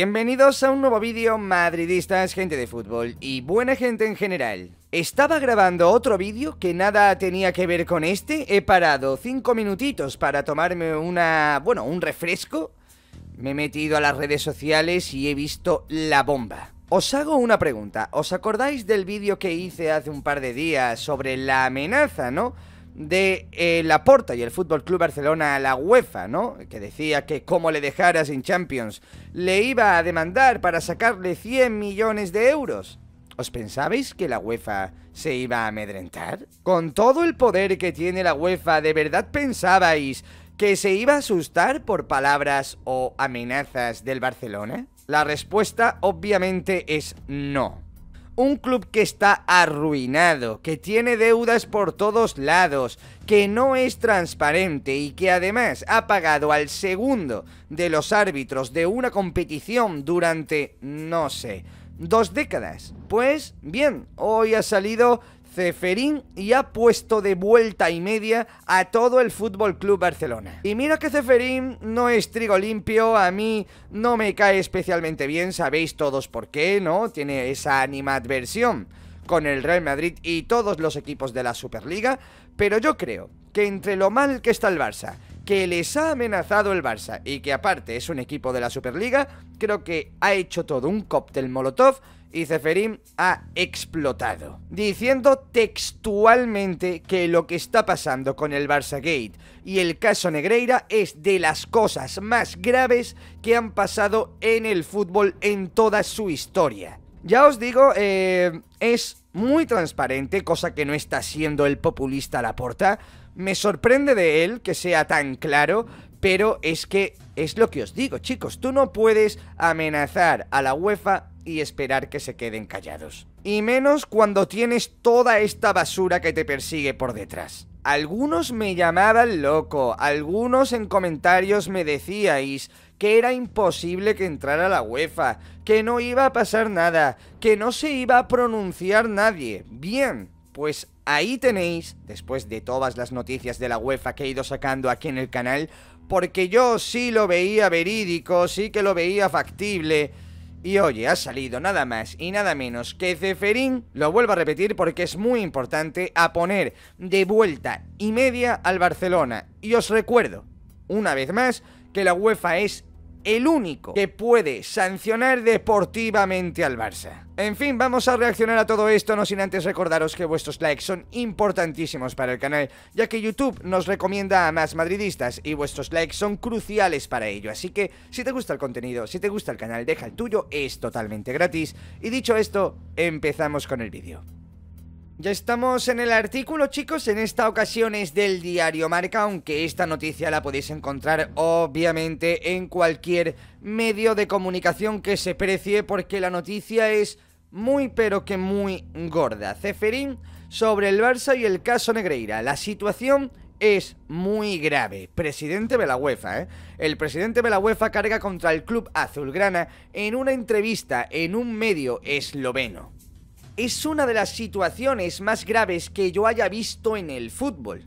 Bienvenidos a un nuevo vídeo madridistas, gente de fútbol y buena gente en general. Estaba grabando otro vídeo que nada tenía que ver con este, he parado 5 minutitos para tomarme una... bueno, un refresco. Me he metido a las redes sociales y he visto la bomba. Os hago una pregunta, ¿os acordáis del vídeo que hice hace un par de días sobre la amenaza, no? de eh, la Porta y el Fútbol Club Barcelona a la UEFA, ¿no? Que decía que como le dejara sin Champions, le iba a demandar para sacarle 100 millones de euros. ¿Os pensabais que la UEFA se iba a amedrentar? Con todo el poder que tiene la UEFA, ¿de verdad pensabais que se iba a asustar por palabras o amenazas del Barcelona? La respuesta obviamente es no. Un club que está arruinado, que tiene deudas por todos lados, que no es transparente y que además ha pagado al segundo de los árbitros de una competición durante, no sé, dos décadas. Pues bien, hoy ha salido Ceferín y ha puesto de vuelta y media a todo el Fútbol Club Barcelona. Y mira que Ceferín no es trigo limpio, a mí no me cae especialmente bien, sabéis todos por qué, ¿no? Tiene esa animadversión con el Real Madrid y todos los equipos de la Superliga, pero yo creo que entre lo mal que está el Barça, que les ha amenazado el Barça y que aparte es un equipo de la Superliga, creo que ha hecho todo un cóctel molotov y Zeferim ha explotado, diciendo textualmente que lo que está pasando con el Barça Gate y el caso Negreira es de las cosas más graves que han pasado en el fútbol en toda su historia. Ya os digo, eh, es muy transparente, cosa que no está siendo el populista Laporta. Me sorprende de él que sea tan claro, pero es que es lo que os digo, chicos, tú no puedes amenazar a la UEFA y esperar que se queden callados. Y menos cuando tienes toda esta basura que te persigue por detrás. Algunos me llamaban loco, algunos en comentarios me decíais que era imposible que entrara la UEFA, que no iba a pasar nada, que no se iba a pronunciar nadie. Bien, pues ahí tenéis, después de todas las noticias de la UEFA que he ido sacando aquí en el canal, porque yo sí lo veía verídico, sí que lo veía factible, y oye, ha salido nada más y nada menos que Zeferín, lo vuelvo a repetir porque es muy importante, a poner de vuelta y media al Barcelona. Y os recuerdo, una vez más, que la UEFA es el único que puede sancionar deportivamente al Barça. En fin, vamos a reaccionar a todo esto, no sin antes recordaros que vuestros likes son importantísimos para el canal, ya que YouTube nos recomienda a más madridistas y vuestros likes son cruciales para ello, así que si te gusta el contenido, si te gusta el canal, deja el tuyo, es totalmente gratis. Y dicho esto, empezamos con el vídeo. Ya estamos en el artículo, chicos. En esta ocasión es del diario Marca, aunque esta noticia la podéis encontrar obviamente en cualquier medio de comunicación que se precie, porque la noticia es muy pero que muy gorda. Ceferín sobre el Barça y el caso Negreira. La situación es muy grave. Presidente de la UEFA, ¿eh? El presidente de la UEFA carga contra el club azulgrana en una entrevista en un medio esloveno es una de las situaciones más graves que yo haya visto en el fútbol.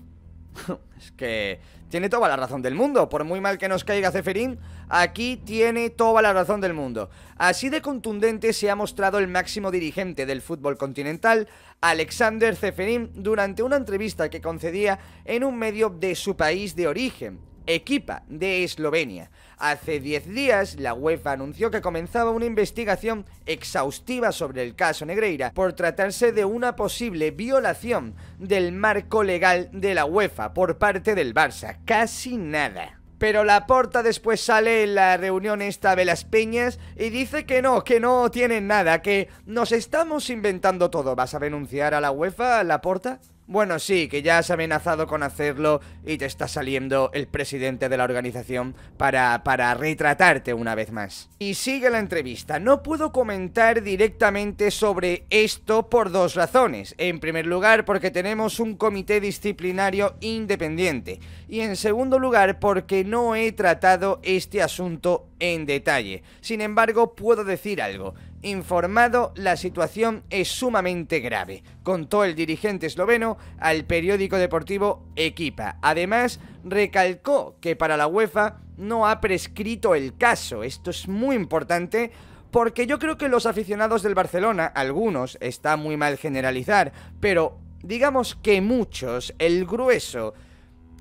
es que tiene toda la razón del mundo. Por muy mal que nos caiga Zeferín, aquí tiene toda la razón del mundo. Así de contundente se ha mostrado el máximo dirigente del fútbol continental, Alexander Zeferín, durante una entrevista que concedía en un medio de su país de origen, Equipa, de Eslovenia. Hace 10 días, la UEFA anunció que comenzaba una investigación exhaustiva sobre el caso Negreira por tratarse de una posible violación del marco legal de la UEFA por parte del Barça. Casi nada. Pero la porta después sale en la reunión esta de las peñas y dice que no, que no tienen nada, que nos estamos inventando todo. ¿Vas a denunciar a la UEFA, la porta? Bueno, sí, que ya has amenazado con hacerlo y te está saliendo el presidente de la organización para, para retratarte una vez más. Y sigue la entrevista. No puedo comentar directamente sobre esto por dos razones. En primer lugar, porque tenemos un comité disciplinario independiente. Y en segundo lugar, porque no he tratado este asunto en detalle. Sin embargo, puedo decir algo. Informado, la situación es sumamente grave, contó el dirigente esloveno al periódico deportivo Equipa. Además, recalcó que para la UEFA no ha prescrito el caso. Esto es muy importante porque yo creo que los aficionados del Barcelona, algunos, está muy mal generalizar, pero digamos que muchos, el grueso,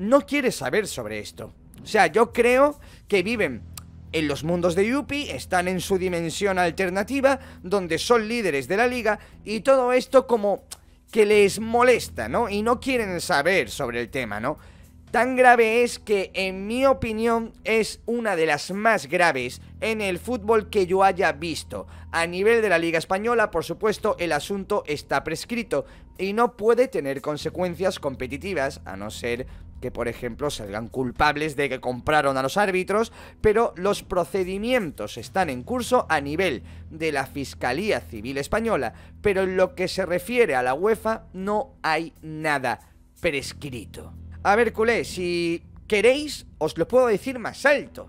no quiere saber sobre esto. O sea, yo creo que viven en los mundos de Yuppie están en su dimensión alternativa, donde son líderes de la liga, y todo esto como que les molesta, ¿no? Y no quieren saber sobre el tema, ¿no? Tan grave es que, en mi opinión, es una de las más graves en el fútbol que yo haya visto. A nivel de la Liga Española, por supuesto, el asunto está prescrito y no puede tener consecuencias competitivas, a no ser que por ejemplo salgan culpables de que compraron a los árbitros, pero los procedimientos están en curso a nivel de la Fiscalía Civil Española, pero en lo que se refiere a la UEFA no hay nada prescrito. A ver, culé, si queréis os lo puedo decir más alto,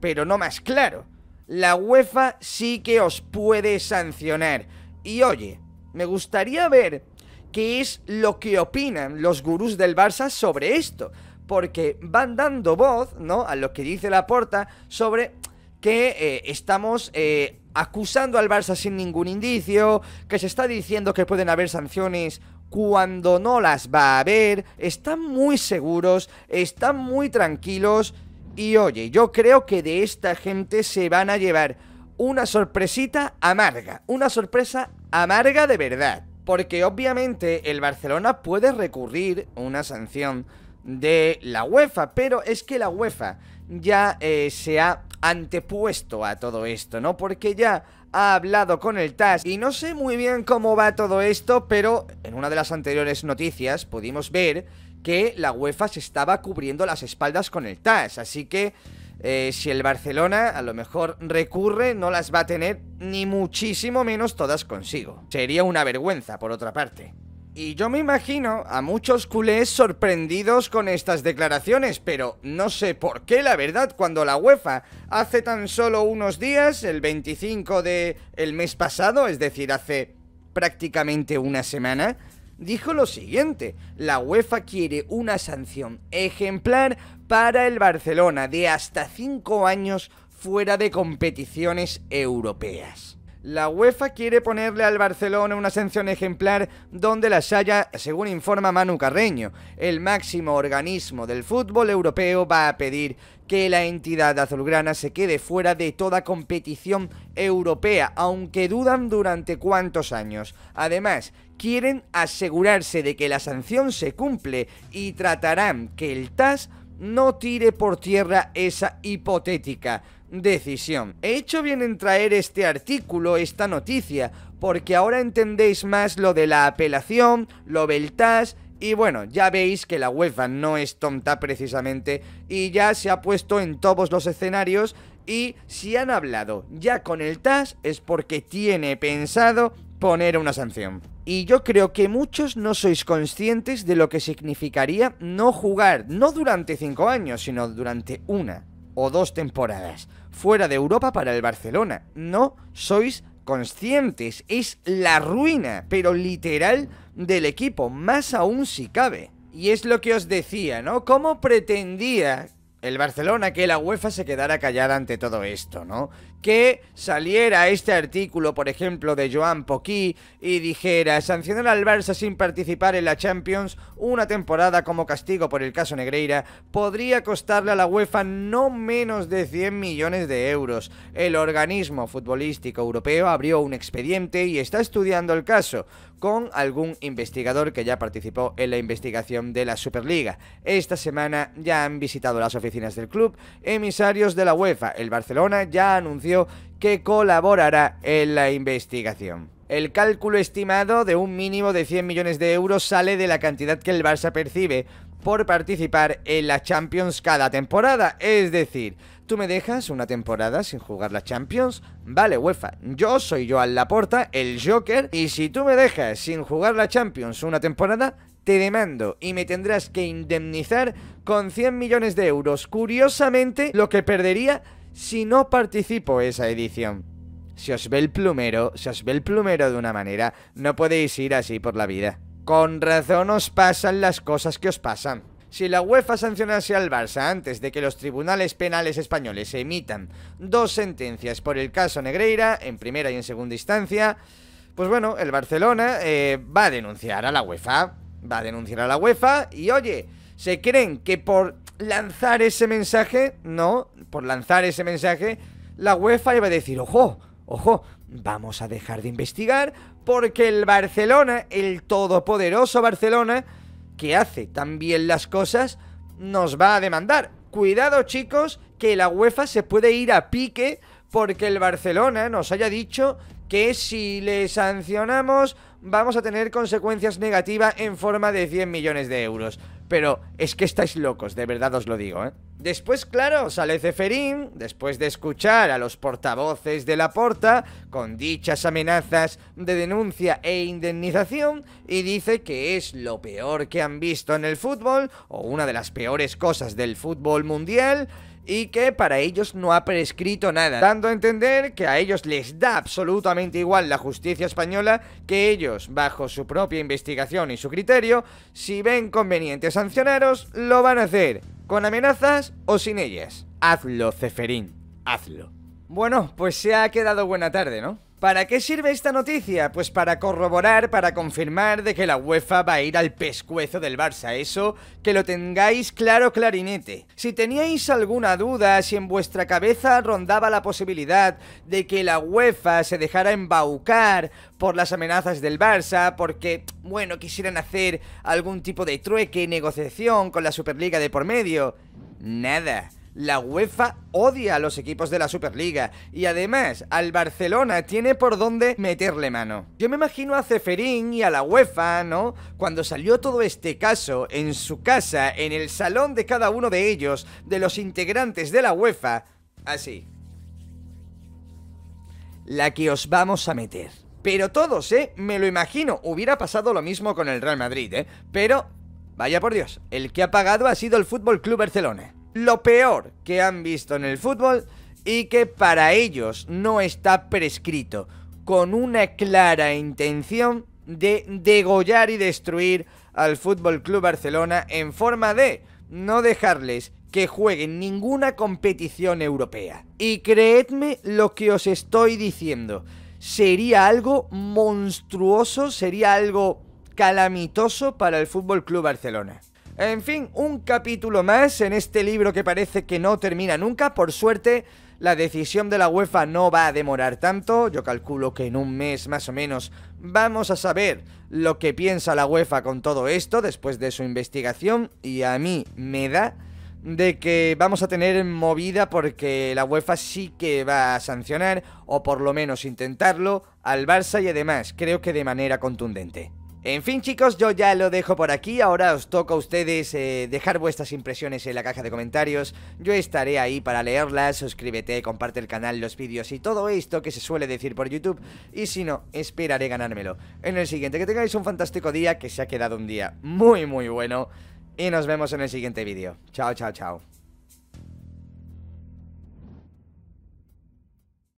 pero no más claro. La UEFA sí que os puede sancionar. Y oye, me gustaría ver qué es lo que opinan los gurús del Barça sobre esto. Porque van dando voz, ¿no? A lo que dice Laporta sobre que eh, estamos eh, acusando al Barça sin ningún indicio, que se está diciendo que pueden haber sanciones cuando no las va a haber, están muy seguros, están muy tranquilos y oye, yo creo que de esta gente se van a llevar una sorpresita amarga, una sorpresa amarga de verdad. Porque obviamente el Barcelona puede recurrir una sanción de la UEFA, pero es que la UEFA ya eh, se ha antepuesto a todo esto, ¿no? Porque ya ha hablado con el TAS y no sé muy bien cómo va todo esto, pero en una de las anteriores noticias pudimos ver que la UEFA se estaba cubriendo las espaldas con el TAS, así que eh, si el Barcelona a lo mejor recurre, no las va a tener ni muchísimo menos todas consigo. Sería una vergüenza, por otra parte. Y yo me imagino a muchos culés sorprendidos con estas declaraciones, pero no sé por qué, la verdad, cuando la UEFA hace tan solo unos días, el 25 de el mes pasado, es decir, hace prácticamente una semana, dijo lo siguiente, la UEFA quiere una sanción ejemplar para el Barcelona de hasta 5 años fuera de competiciones europeas. La UEFA quiere ponerle al Barcelona una sanción ejemplar donde las haya, según informa Manu Carreño. El máximo organismo del fútbol europeo va a pedir que la entidad azulgrana se quede fuera de toda competición europea, aunque dudan durante cuántos años. Además, quieren asegurarse de que la sanción se cumple y tratarán que el TAS no tire por tierra esa hipotética decisión. He hecho bien en traer este artículo, esta noticia, porque ahora entendéis más lo de la apelación, lo del TAS y bueno, ya veis que la UEFA no es tonta precisamente y ya se ha puesto en todos los escenarios y si han hablado ya con el TAS es porque tiene pensado poner una sanción. Y yo creo que muchos no sois conscientes de lo que significaría no jugar, no durante 5 años, sino durante una o dos temporadas, fuera de Europa para el Barcelona. No sois conscientes, es la ruina, pero literal, del equipo, más aún si cabe. Y es lo que os decía, ¿no? ¿Cómo pretendía el Barcelona que la UEFA se quedara callada ante todo esto, ¿no? que saliera este artículo, por ejemplo, de Joan Poquí y dijera sancionar al Barça sin participar en la Champions una temporada como castigo por el caso Negreira podría costarle a la UEFA no menos de 100 millones de euros. El organismo futbolístico europeo abrió un expediente y está estudiando el caso con algún investigador que ya participó en la investigación de la Superliga. Esta semana ya han visitado las oficinas del club emisarios de la UEFA. El Barcelona ya anunció que colaborará en la investigación. El cálculo estimado de un mínimo de 100 millones de euros sale de la cantidad que el Barça percibe por participar en la Champions cada temporada. Es decir, tú me dejas una temporada sin jugar la Champions, vale UEFA, yo soy Joan Laporta, el Joker, y si tú me dejas sin jugar la Champions una temporada, te demando y me tendrás que indemnizar con 100 millones de euros. Curiosamente, lo que perdería si no participo esa edición. Si os ve el plumero, si os ve el plumero de una manera, no podéis ir así por la vida. Con razón os pasan las cosas que os pasan. Si la UEFA sancionase al Barça antes de que los tribunales penales españoles emitan dos sentencias por el caso Negreira, en primera y en segunda instancia, pues bueno, el Barcelona eh, va a denunciar a la UEFA. Va a denunciar a la UEFA y oye, se creen que por lanzar ese mensaje, no, por lanzar ese mensaje, la UEFA iba a decir, ojo, ojo, vamos a dejar de investigar porque el Barcelona, el todopoderoso Barcelona, que hace tan bien las cosas, nos va a demandar. Cuidado chicos, que la UEFA se puede ir a pique porque el Barcelona nos haya dicho que si le sancionamos vamos a tener consecuencias negativas en forma de 100 millones de euros. Pero es que estáis locos, de verdad os lo digo, ¿eh? Después, claro, sale Ceferín, después de escuchar a los portavoces de la porta con dichas amenazas de denuncia e indemnización, y dice que es lo peor que han visto en el fútbol, o una de las peores cosas del fútbol mundial, y que para ellos no ha prescrito nada, dando a entender que a ellos les da absolutamente igual la justicia española que ellos, bajo su propia investigación y su criterio, si ven conveniente sancionaros, lo van a hacer. ¿Con amenazas o sin ellas? Hazlo, Ceferín, hazlo. Bueno, pues se ha quedado buena tarde, ¿no? ¿Para qué sirve esta noticia? Pues para corroborar, para confirmar de que la UEFA va a ir al pescuezo del Barça, eso que lo tengáis claro clarinete. Si teníais alguna duda, si en vuestra cabeza rondaba la posibilidad de que la UEFA se dejara embaucar por las amenazas del Barça, porque, bueno, quisieran hacer algún tipo de trueque, y negociación con la Superliga de por medio, nada. La UEFA odia a los equipos de la Superliga y además al Barcelona tiene por dónde meterle mano. Yo me imagino a Ceferín y a la UEFA, ¿no? Cuando salió todo este caso en su casa, en el salón de cada uno de ellos, de los integrantes de la UEFA, así. La que os vamos a meter. Pero todos, ¿eh? Me lo imagino. Hubiera pasado lo mismo con el Real Madrid, ¿eh? Pero, vaya por Dios, el que ha pagado ha sido el Fútbol Club Barcelona lo peor que han visto en el fútbol y que para ellos no está prescrito, con una clara intención de degollar y destruir al Fútbol Club Barcelona en forma de no dejarles que jueguen ninguna competición europea. Y creedme lo que os estoy diciendo, sería algo monstruoso, sería algo calamitoso para el Fútbol Club Barcelona. En fin, un capítulo más en este libro que parece que no termina nunca. Por suerte, la decisión de la UEFA no va a demorar tanto. Yo calculo que en un mes más o menos vamos a saber lo que piensa la UEFA con todo esto después de su investigación. Y a mí me da de que vamos a tener movida porque la UEFA sí que va a sancionar, o por lo menos intentarlo, al Barça y además creo que de manera contundente. En fin chicos, yo ya lo dejo por aquí, ahora os toca a ustedes eh, dejar vuestras impresiones en la caja de comentarios, yo estaré ahí para leerlas, suscríbete, comparte el canal, los vídeos y todo esto que se suele decir por YouTube, y si no, esperaré ganármelo. En el siguiente, que tengáis un fantástico día, que se ha quedado un día muy muy bueno, y nos vemos en el siguiente vídeo. Chao, chao, chao.